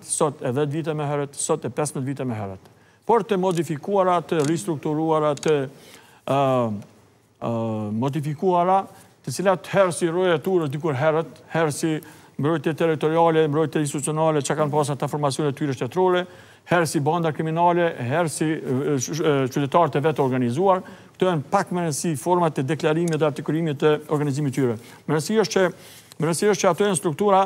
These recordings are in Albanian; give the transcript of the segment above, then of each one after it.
sot e 10 vite me heret, sot e 15 vite me heret. Por të modifikuara, të ristrukturuara, të modifikuara, të cilat herë si roja dikur herët, herë si mbrojtje teritoriale, mbrojtje institucionale, që kanë pasat të formacionet të tyre shtetrole, herë si banda kriminale, herë si qytetarë të vetë organizuar, këtojnë pak mërënësi format të deklarimit dhe artikurimit të organizimit tyre. Mërënësi është që më është që ato e në struktura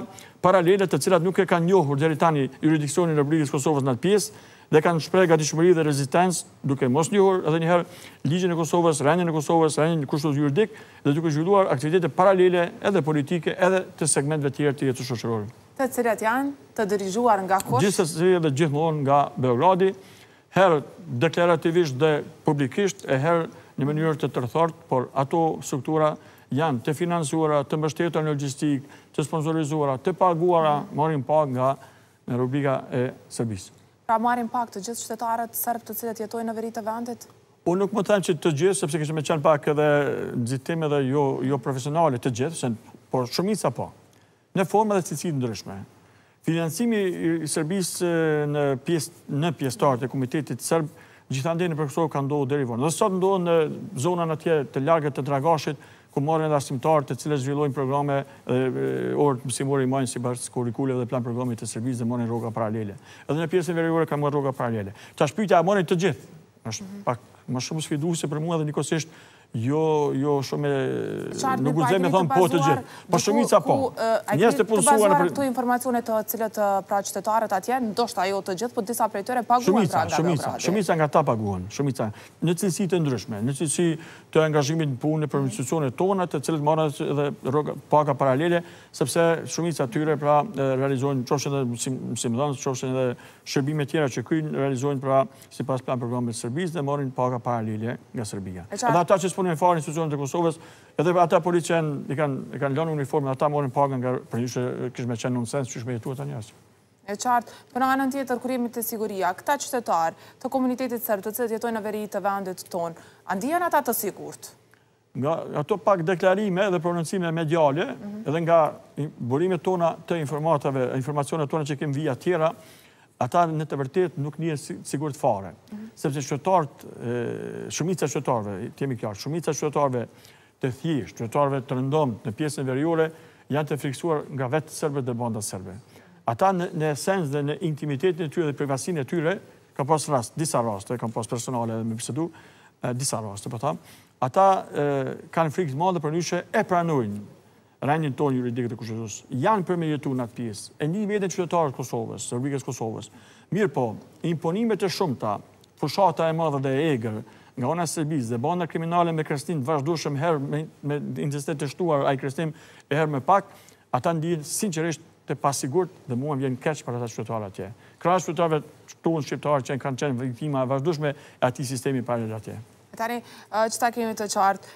paralele të cilat nuk e kanë njohur dheri tani juridikcioni në Republikës Kosovës në atë pjesë, dhe kanë shprej gati shmëri dhe rezistencë duke mos njohur edhe njëherë ligjën e Kosovës, rrenjën e Kosovës, rrenjën kushtus juridik dhe duke zhvilluar aktivitete paralele edhe politike edhe të segmentve tjerë të jetës shoqërorë. Të cilat janë të dirijuar nga kush? Gjithë të cilat dhe gjithmonë nga Beogradi, herë deklarativisht dhe publikisht e herë në mënyrë të tërthort, por ato struktura janë të finansuara, të mbështetër në logistikë, të sponsorizuara, të paguara, marim pak nga në rubrika e Sërbisë. Pra marim pak të gjithë qytetarët sërbë të cilët jetoj në veritë të vendit? Unë nuk më thënë që të gjithë, sepse kështë me qenë pak edhe nëzitim edhe jo, jo profesionalit të gjithë, por shumisa po, në formë edhe cilësit ndryshme. Financimi i Sërbisë në pjestarët e komitetit sërbë, gjithë andeni për kësorë ka ndohë dhe rivonë. Dhe sot ndohë në zonën atje të largët të dragashit, ku marrë në dashtimtarë të cilës zhvillojnë programe dhe orët mësimore i majnë si bashkë së kurikule dhe plan programit të servis dhe marrë në rroga paralele. Edhe në pjesën verigore ka marrë rroga paralele. Ta shpyjtja a marrë të gjithë, është mhm. pak më shumë sfidu se për mua dhe nikosisht jo jo, shumë nuk u zemë e thonë po të gjithë. Po po. Për shumica po. Njës të punësuar... Të bazuar të informacionet të cilët pra qytetarët atje, ndoshta jo të gjithë, po disa prejtëre paguan pra nga dobra. Shumica nga ta paguan. Shumica në cilësi të ndryshme, në cilësi të engajimit në punë në për institucionet tonë, të cilët marë edhe paka paralele, sepse shumica tyre pra realizojnë qoshen dhe mësimë dhënës, dhe shërbime tjera që kryjnë realizojnë pra si pas plan programet Sërbis dhe marën paka paralele nga sërbija. Edhe ata që së punën e farë institucionit të Kosovës, edhe ata policjen i kanë lënë uniformë, ata marën paka nga për njështë kishme qenë nonsens, qishme jetu e të njështë e qartë, për në anën tjetër kërimit të siguria, këta qytetarë të komunitetit sërë të cëtë jetojnë në veri të vendit tonë, andijan ata të sigurët? Nga ato pak deklarime dhe pronuncime mediale, edhe nga burime tona të informatave, informacione tona që kemë vija tjera, ata në të vërtet nuk një sigurët fare. Sepse qëtarët, shumica qëtarëve, temi kjarë, shumica qëtarëve të thjisht, qëtarëve të rëndomë në pjesën veriore, janë të friksuar nga vetë sërbet dhe banda sërbet ata në esens dhe në intimitet në tyre dhe privasin e tyre, ka pas rast, disa raste, ka pas personale dhe me pisedu, disa raste, po ta, ata kanë frikët më dhe për njëshe e pranujnë rrenjën tonë juridikët e kushtetës, janë për me jetu në atë pjesë, e një vjetën qytetarët Kosovës, Sërbikës Kosovës, mirë po, imponimet e shumë ta, fushata e madhe dhe e egrë, nga ona Sërbis dhe banda kriminale me krestin vazhdushëm herë me intestet të shtuar, a i krestim e her me pak, ata ndihën sinqeresht të pasigurët dhe mua më vjen keqë për ata qëtëtarë atje. Krasë qëtëtarëve të unë shqiptarë që në kanë qenë vëjtima e vazhdushme e ati sistemi parën atje. Tani, qëta kemi të qartë,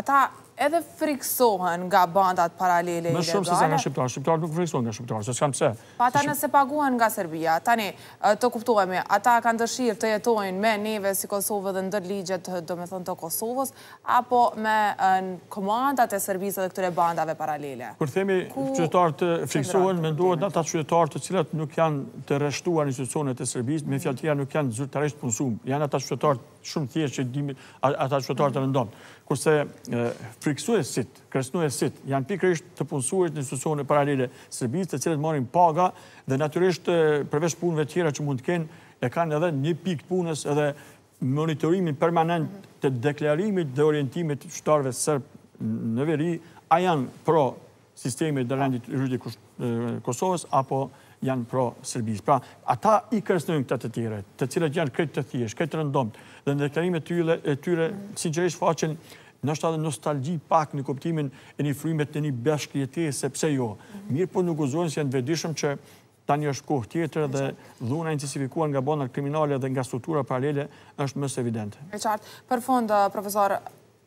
ata edhe friksohen nga bandat paralele ilegale. Më shumë se se nga shqiptarë, shqiptarë nuk friksohen nga shqiptarë, se s'kam pse. Pa ta nëse paguhen nga Serbia, tani, të kuptuemi, ata kanë dëshirë të jetojnë me neve si Kosovë dhe ndër ligjet, do me thënë të Kosovës, apo me në komandat e Serbisë dhe këture bandave paralele? Kër themi qytetarë të friksohen, me ndohet në ta qytetarë të cilat nuk janë të reshtuar institucionet e Serbis, me fjaltia nuk janë zyrtaresht punësum, janë ata qytetarë shumë thjeshtë që dimit, ata qytetarë të kurse friksuesit, kresnuesit, janë pikrisht të punësuesit në institucionën e paralele Serbis, të cilët marim paga dhe naturisht përvesh punëve tjera që mund të kenë, e kanë edhe një pikë punës edhe monitorimin permanent të deklarimit dhe orientimit qëtarve sërp në veri, a janë pro sistemi dhe rendit rrëgjit Kosovës, apo janë pro-Serbis. Pra, ata i kërstënën këtë të tjere, të cilët janë këtë të thjesht, këtë rëndomt, dhe në deklarimet tyre, sinqeresht faqen nështë adhe nostalgji pak në koptimin e një frimet në një tje, sepse jo. Mirë po në guzojnë si janë vedishëm që tani është kohë tjetër dhe dhuna intensifikuar nga bonar kriminale dhe nga struktura paralele është mësë evidente. Për fond, profesor,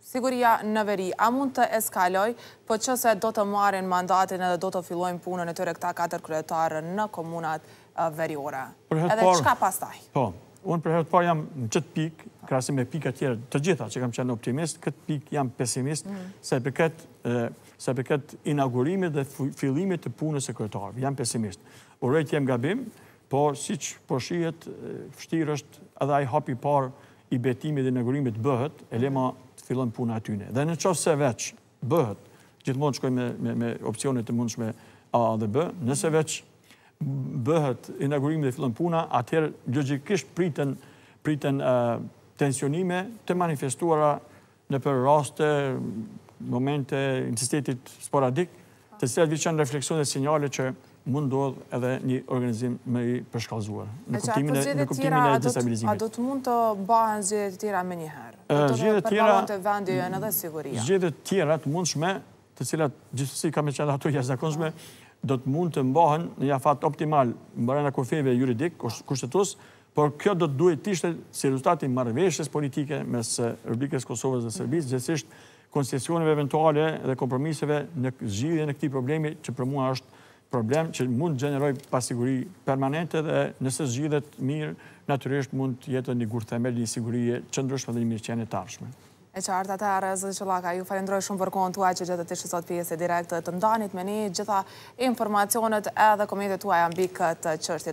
siguria në veri, a mund të eskaloj, po që se do të marin mandatin edhe do të fillojnë punën e tëre këta katër kryetarë në komunat uh, veriore? Edhe qka pas taj? Po, unë për herët par jam në qëtë pik, krasi me pika tjere të gjitha që kam qenë optimist, këtë pik jam pesimist mm. se për këtë se për inaugurimit dhe fillimit të punës e kërëtarëve. Jam pesimist. Urejt jem gabim, por si që përshijet, po është edhe aj hapi parë i betimi dhe inaugurimit bëhet, e lema të fillon puna atyne. Dhe në se veç bëhet, gjithmonë qëkoj me opcionit të mundshme A dhe B, nëse veç bëhet inaugurimit dhe fillon puna, atëherë gjëgjikisht pritën tensionime të manifestuara në për raste, momente, insistetit sporadik, të cilat vi qënë refleksion dhe sinjale që mund ndodhë edhe një organizim më i përshkazuar. Në kuptimin e disabilizimit. A do të mund të bëhen zhjede të tjera me njëherë? Zhjede të tjera... Përbalon të vendjën edhe siguria. Zhjede të tjera të mundshme, të cilat gjithësi kam e qenë ato jashtakonshme, do të mund të mbahen në jafat optimal më bërëna kofeve juridik, kushtetus, por kjo do të duhet tishtë si rezultati marveshës politike mes Republikës Kosovës dhe Serbis, gjithësisht koncesioneve eventuale dhe kompromiseve në zhjidhe në këti problemi që për mua është problem që mund të gjeneroj pasiguri permanente dhe nëse zgjidhet mirë, naturisht mund të jetë një gurë themel një sigurie qëndrëshme dhe një mirë qenë e tashme. E që arta të që laka, ju falendroj shumë për konë tuaj që gjithë të të shësot pjesë e direkt të ndanit me një gjitha informacionet edhe komitet tuaj ambikët këtë qështit.